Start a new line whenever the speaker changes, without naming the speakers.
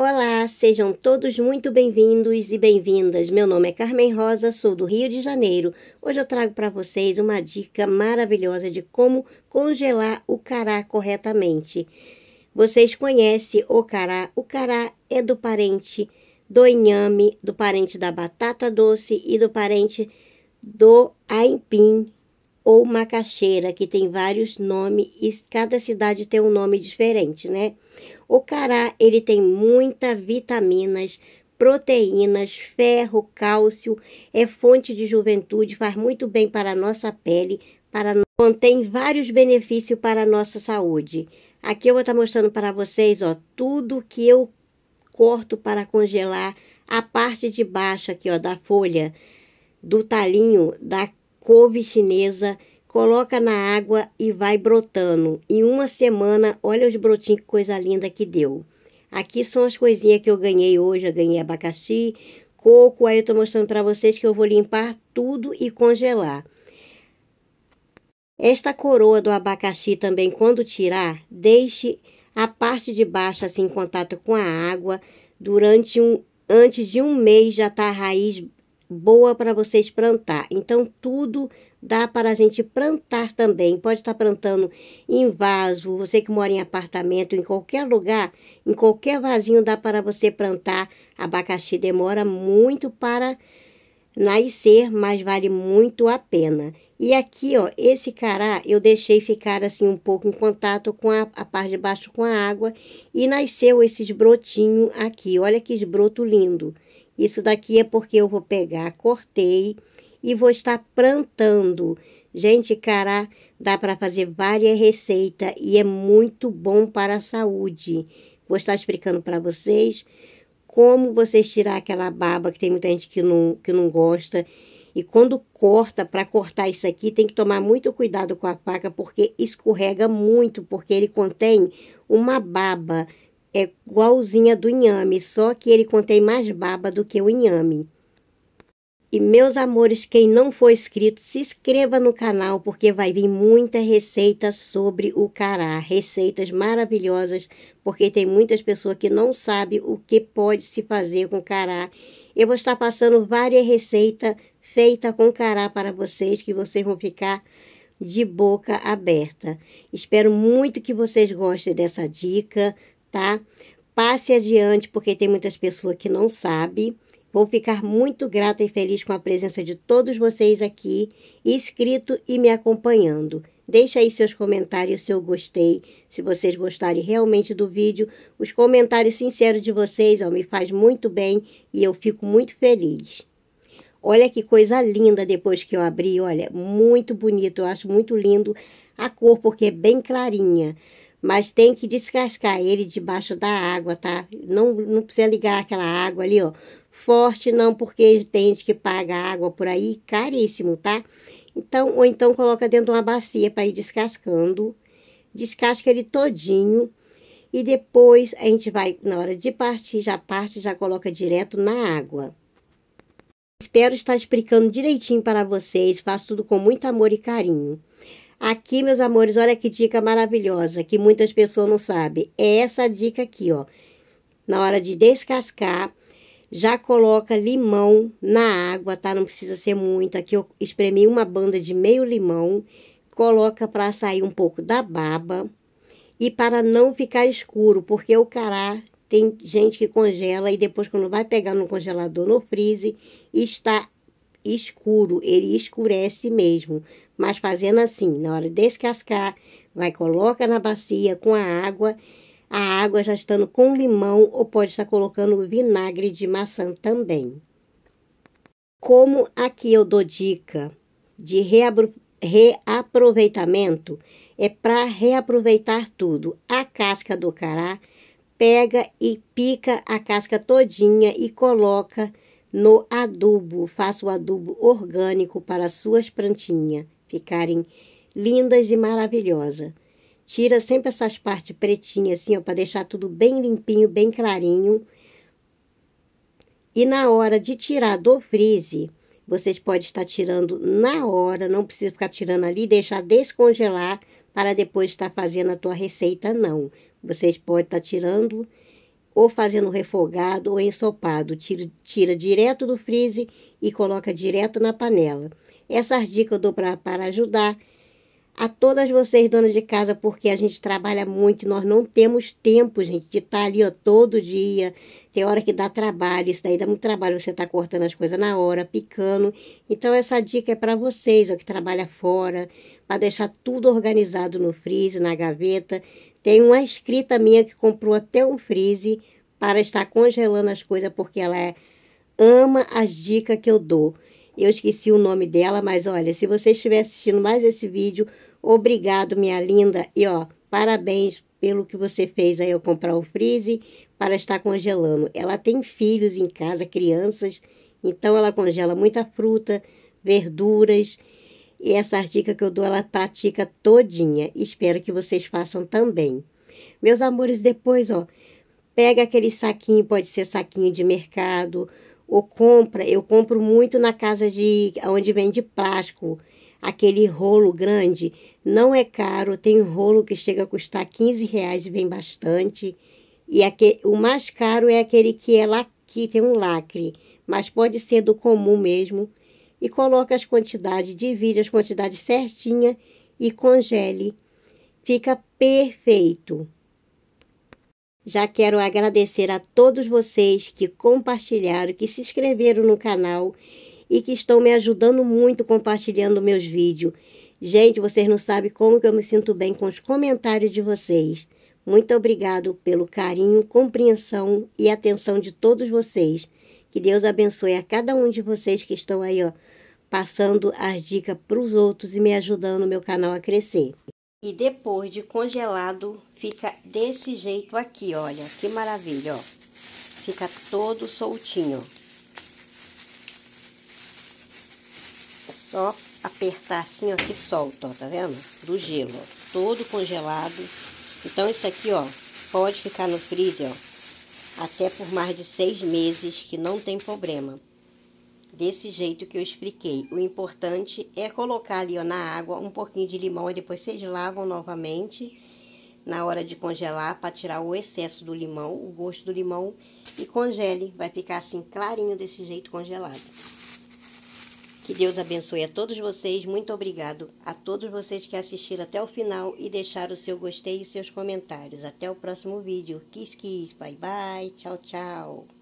Olá, sejam todos muito bem-vindos e bem-vindas. Meu nome é Carmen Rosa, sou do Rio de Janeiro. Hoje eu trago para vocês uma dica maravilhosa de como congelar o cará corretamente. Vocês conhecem o cará? O cará é do parente do inhame, do parente da batata doce e do parente do aipim ou macaxeira, que tem vários nomes e cada cidade tem um nome diferente, né? O cará, ele tem muita vitaminas, proteínas, ferro, cálcio, é fonte de juventude, faz muito bem para a nossa pele, para contém vários benefícios para a nossa saúde. Aqui eu vou estar tá mostrando para vocês, ó, tudo que eu corto para congelar a parte de baixo aqui, ó, da folha, do talinho da couve chinesa, coloca na água e vai brotando. Em uma semana, olha os brotinhos, que coisa linda que deu. Aqui são as coisinhas que eu ganhei hoje, eu ganhei abacaxi, coco, aí eu tô mostrando para vocês que eu vou limpar tudo e congelar. Esta coroa do abacaxi também, quando tirar, deixe a parte de baixo assim em contato com a água durante um antes de um mês já tá a raiz boa para vocês plantar. Então tudo dá para a gente plantar também. Pode estar plantando em vaso, você que mora em apartamento, em qualquer lugar, em qualquer vasinho dá para você plantar. Abacaxi demora muito para nascer, mas vale muito a pena. E aqui, ó, esse cará eu deixei ficar assim um pouco em contato com a, a parte de baixo com a água e nasceu esses brotinho aqui. Olha que esbroto lindo. Isso daqui é porque eu vou pegar, cortei, e vou estar plantando. Gente, cará dá para fazer várias receitas e é muito bom para a saúde. Vou estar explicando para vocês como vocês tirar aquela baba que tem muita gente que não, que não gosta. E quando corta, para cortar isso aqui, tem que tomar muito cuidado com a faca, porque escorrega muito, porque ele contém uma baba. É igualzinha do inhame, só que ele contém mais baba do que o inhame. E meus amores, quem não for inscrito, se inscreva no canal porque vai vir muita receita sobre o cará, receitas maravilhosas, porque tem muitas pessoas que não sabem o que pode se fazer com cará. Eu vou estar passando várias receitas feitas com cará para vocês que vocês vão ficar de boca aberta. Espero muito que vocês gostem dessa dica, tá? Passe adiante porque tem muitas pessoas que não sabem. Vou ficar muito grata e feliz com a presença de todos vocês aqui, inscrito e me acompanhando. Deixe aí seus comentários, seu gostei, se vocês gostarem realmente do vídeo. Os comentários sinceros de vocês ó, me faz muito bem e eu fico muito feliz. Olha que coisa linda depois que eu abri, olha, muito bonito. Eu acho muito lindo a cor, porque é bem clarinha mas tem que descascar ele debaixo da água, tá? Não, não precisa ligar aquela água ali, ó, forte não, porque tem gente que paga água por aí, caríssimo, tá? Então, ou então coloca dentro de uma bacia para ir descascando. Descasca ele todinho. E depois a gente vai, na hora de partir, já parte, já coloca direto na água. Espero estar explicando direitinho para vocês. Faço tudo com muito amor e carinho. Aqui, meus amores, olha que dica maravilhosa que muitas pessoas não sabem. É essa dica aqui, ó. Na hora de descascar, já coloca limão na água, tá? Não precisa ser muito. Aqui eu espremi uma banda de meio limão, coloca para sair um pouco da baba e para não ficar escuro, porque o cará tem gente que congela e depois quando vai pegar no congelador, no freeze, está escuro, ele escurece mesmo. Mas fazendo assim, na hora de descascar, vai coloca na bacia com a água a água já estando com limão ou pode estar colocando vinagre de maçã também. Como aqui eu dou dica de reaproveitamento, é para reaproveitar tudo. A casca do cará, pega e pica a casca todinha e coloca no adubo. Faça o adubo orgânico para suas plantinhas ficarem lindas e maravilhosas. Tira sempre essas partes pretinhas, assim, ó, para deixar tudo bem limpinho, bem clarinho. E na hora de tirar do freeze, vocês podem estar tirando na hora, não precisa ficar tirando ali, deixar descongelar para depois estar fazendo a tua receita, não. Vocês podem estar tirando ou fazendo refogado ou ensopado. Tira, tira direto do freeze e coloca direto na panela. Essas dicas eu dou para ajudar a todas vocês, donas de casa, porque a gente trabalha muito, nós não temos tempo, gente, de estar tá ali ó, todo dia. Tem hora que dá trabalho, isso daí dá muito trabalho, você tá cortando as coisas na hora, picando. Então, essa dica é para vocês, ó, que trabalha fora, para deixar tudo organizado no freezer, na gaveta. Tem uma escrita minha que comprou até um freezer para estar congelando as coisas, porque ela é, ama as dicas que eu dou. Eu esqueci o nome dela, mas olha, se você estiver assistindo mais esse vídeo, obrigado, minha linda. E ó, parabéns pelo que você fez aí ao comprar o freeze para estar congelando. Ela tem filhos em casa, crianças, então ela congela muita fruta, verduras. E essa dica que eu dou, ela pratica todinha. Espero que vocês façam também. Meus amores, depois, ó, pega aquele saquinho, pode ser saquinho de mercado, ou compra, eu compro muito na casa de onde vende plástico, aquele rolo grande, não é caro, tem um rolo que chega a custar 15 reais e vem bastante. E aquele, o mais caro é aquele que é lá, que tem um lacre, mas pode ser do comum mesmo. E coloca as quantidades, divide as quantidades certinha e congele. Fica perfeito. Já quero agradecer a todos vocês que compartilharam, que se inscreveram no canal e que estão me ajudando muito compartilhando meus vídeos. Gente, vocês não sabem como que eu me sinto bem com os comentários de vocês. Muito obrigado pelo carinho, compreensão e atenção de todos vocês. Que Deus abençoe a cada um de vocês que estão aí, ó, passando as dicas para os outros e me ajudando o meu canal a crescer. E depois de congelado, fica desse jeito aqui, olha. Que maravilha, ó. Fica todo soltinho. É só apertar assim, ó, que solta, ó, tá vendo? Do gelo, ó. Todo congelado. Então, isso aqui, ó, pode ficar no freezer, ó. Até por mais de seis meses, que não tem problema desse jeito que eu expliquei. O importante é colocar ali ó, na água um pouquinho de limão e depois vocês lavam novamente na hora de congelar para tirar o excesso do limão, o gosto do limão e congele. Vai ficar assim clarinho desse jeito congelado. Que Deus abençoe a todos vocês. Muito obrigado a todos vocês que assistiram até o final e deixaram o seu gostei e os seus comentários. Até o próximo vídeo. Kiss, kiss. Bye, bye. Tchau, tchau.